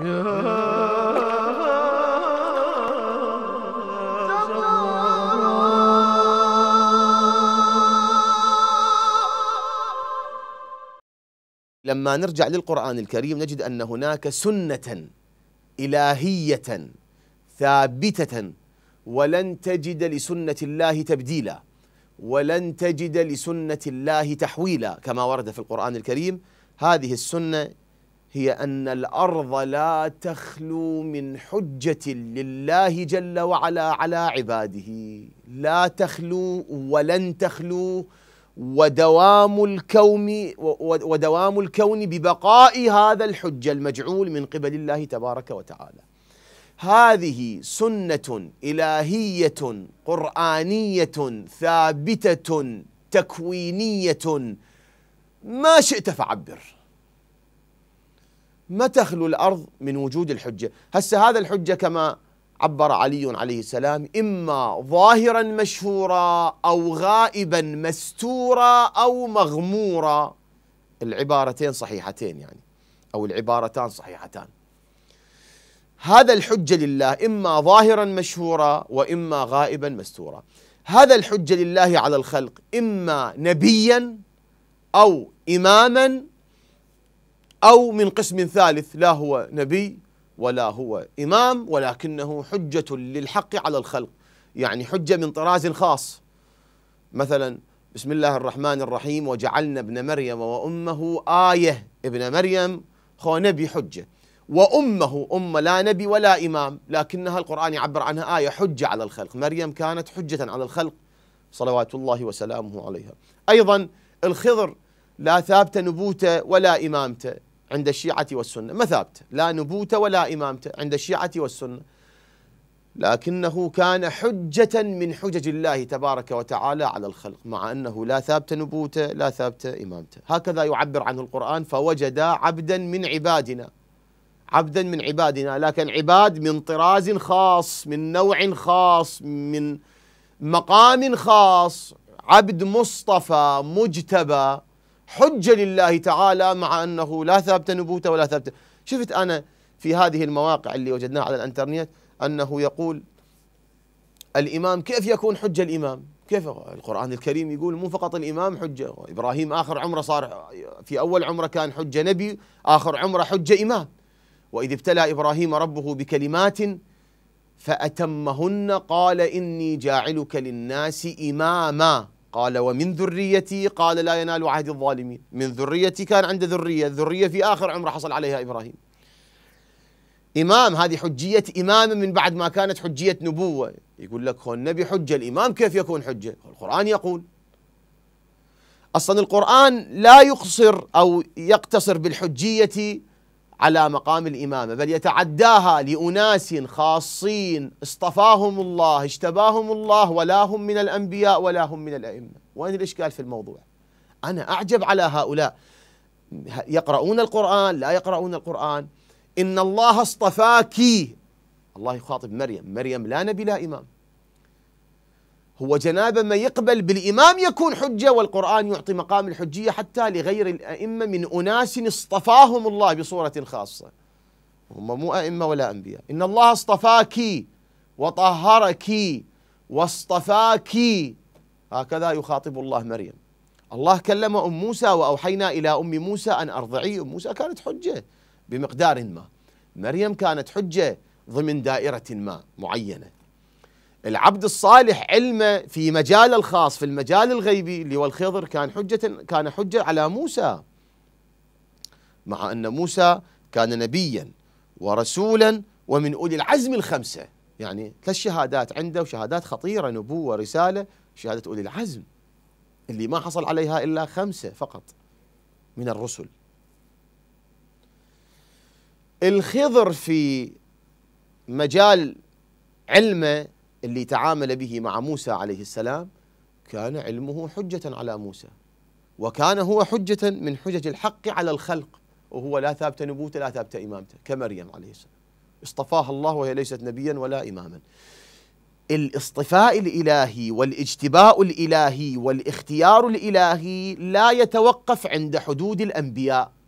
لما نرجع للقرآن الكريم نجد أن هناك سنة إلهية ثابتة ولن تجد لسنة الله تبديلا ولن تجد لسنة الله تحويلا كما ورد في القرآن الكريم هذه السنة هي ان الارض لا تخلو من حجه لله جل وعلا على عباده لا تخلو ولن تخلو ودوام الكون ودوام الكون ببقاء هذا الحجه المجعول من قبل الله تبارك وتعالى هذه سنه الهيه قرانيه ثابته تكوينيه ما شئت فعبر ما تخلو الأرض من وجود الحجة هسه هذا الحجة كما عبر علي عليه السلام إما ظاهرا مشهورا أو غائبا مستورا أو مغمورا العبارتين صحيحتين يعني أو العبارتان صحيحتان هذا الحجة لله إما ظاهرا مشهورا وإما غائبا مستورا هذا الحجة لله على الخلق إما نبيا أو إماما أو من قسم ثالث لا هو نبي ولا هو إمام ولكنه حجة للحق على الخلق يعني حجة من طراز خاص مثلا بسم الله الرحمن الرحيم وجعلنا ابن مريم وأمه آية ابن مريم هو نبي حجة وأمه أم لا نبي ولا إمام لكنها القرآن يعبر عنها آية حجة على الخلق مريم كانت حجة على الخلق صلوات الله وسلامه عليها أيضا الخضر لا ثابت نبوته ولا إمامته عند الشيعة والسنة مثابت لا نبوته ولا إمامته عند الشيعة والسنة لكنه كان حجة من حجج الله تبارك وتعالى على الخلق مع أنه لا ثابت نبوته لا ثابت إمامته هكذا يعبر عنه القرآن فوجد عبدا من عبادنا عبدا من عبادنا لكن عباد من طراز خاص من نوع خاص من مقام خاص عبد مصطفى مجتبى حجة لله تعالى مع أنه لا ثابت نبوته ولا ثابت شفت أنا في هذه المواقع اللي وجدناها على الانترنت أنه يقول الإمام كيف يكون حجة الإمام كيف القرآن الكريم يقول مو فقط الإمام حجة إبراهيم آخر عمره صار في أول عمره كان حجة نبي آخر عمره حجة إمام وإذ ابتلى إبراهيم ربه بكلمات فأتمهن قال إني جاعلك للناس إماما قال ومن ذريتي قال لا ينال عهد الظالمين من ذريتي كان عنده ذرية الذرية في آخر عمره حصل عليها إبراهيم إمام هذه حجية إمام من بعد ما كانت حجية نبوة يقول لك هو النبي حجة الإمام كيف يكون حجة القرآن يقول أصلا القرآن لا يقصر أو يقتصر بالحجية على مقام الإمامة بل يتعداها لأناس خاصين اصطفاهم الله اجتباهم الله ولا هم من الأنبياء ولا هم من الأئمة وين الإشكال في الموضوع أنا أعجب على هؤلاء يقرؤون القرآن لا يقرؤون القرآن إن الله اصطفاك الله يخاطب مريم مريم لا نبي لا إمام هو جنابة ما يقبل بالإمام يكون حجة والقرآن يعطي مقام الحجية حتى لغير الأئمة من أناس اصطفاهم الله بصورة خاصة هم مو أئمة ولا أنبياء إن الله اصطفاك وطهرك واصطفاك هكذا يخاطب الله مريم الله كلم أم موسى وأوحينا إلى أم موسى أن أرضعي أم موسى كانت حجة بمقدار ما مريم كانت حجة ضمن دائرة ما معينة العبد الصالح علمه في مجال الخاص في المجال الغيبي اللي هو الخضر كان حجة كان حجة على موسى مع أن موسى كان نبيا ورسولا ومن أولي العزم الخمسة يعني ثلاث شهادات عنده وشهادات خطيرة نبوة رسالة شهادة أولي العزم اللي ما حصل عليها إلا خمسة فقط من الرسل الخضر في مجال علمه اللي تعامل به مع موسى عليه السلام كان علمه حجة على موسى وكان هو حجة من حجج الحق على الخلق وهو لا ثابت نبوته لا ثابت إمامته كمريم عليه السلام اصطفاها الله وهي ليست نبيا ولا إماما الاصطفاء الالهي والاجتباء الالهي والاختيار الالهي لا يتوقف عند حدود الانبياء